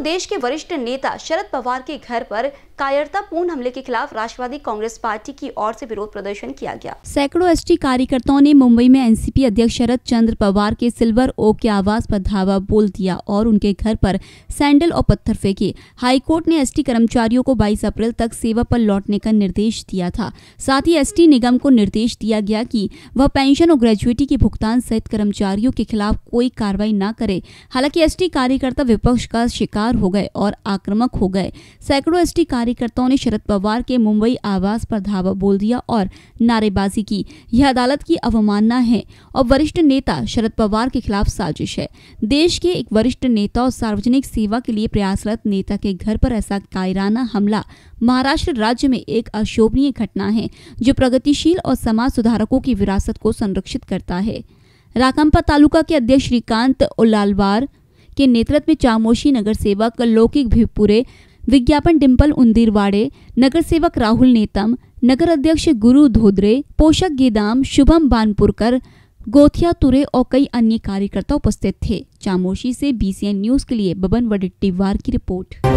देश के वरिष्ठ नेता शरद पवार के घर पर कायरतापूर्ण हमले के खिलाफ राष्ट्रवादी कांग्रेस पार्टी की ओर से विरोध प्रदर्शन किया गया सैकड़ों एस कार्यकर्ताओं ने मुंबई में एनसीपी अध्यक्ष शरद चंद्र पवार के सिल्वर ओक के आवास पर धावा बोल दिया और उनके घर पर सैंडल और पत्थर फेंके हाईकोर्ट ने एसटी कर्मचारियों को 22 अप्रैल तक सेवा पर लौटने का निर्देश दिया था साथ ही एस निगम को निर्देश दिया गया की वह पेंशन और ग्रेजुएटी के भुगतान सहित कर्मचारियों के खिलाफ कोई कार्रवाई न करे हालांकि एस कार्यकर्ता विपक्ष का शिकार हो गए और आक्रमक हो गए सैकड़ों टी कार्य कार्यकर्ताओं ने शरद पवार के मुंबई आवास पर धावा बोल दिया और नारेबाजी की यह अदालत की अवमानना है और वरिष्ठ नेता शरद पवार के खिलाफ साजिश है देश के एक वरिष्ठ नेता और सार्वजनिक सेवा के लिए प्रयासरत नेता के घर पर ऐसा कायराना हमला महाराष्ट्र राज्य में एक अशोभनीय घटना है जो प्रगतिशील और समाज सुधारकों की विरासत को संरक्षित करता है राकंपा तालुका के अध्यक्ष श्रीकांत उलालवार के नेतृत्व में चामोशी नगर सेवक लौकिक भिपुरे विज्ञापन डिम्पल उन्दीरवाड़े नगर सेवक राहुल नेतम नगर अध्यक्ष गुरु धोदरे पोषक गेदाम शुभम बानपुरकर गोथिया तुरे और कई अन्य कार्यकर्ता उपस्थित थे चामोशी से बीसीएन न्यूज के लिए बबन वडिट्टीवार की रिपोर्ट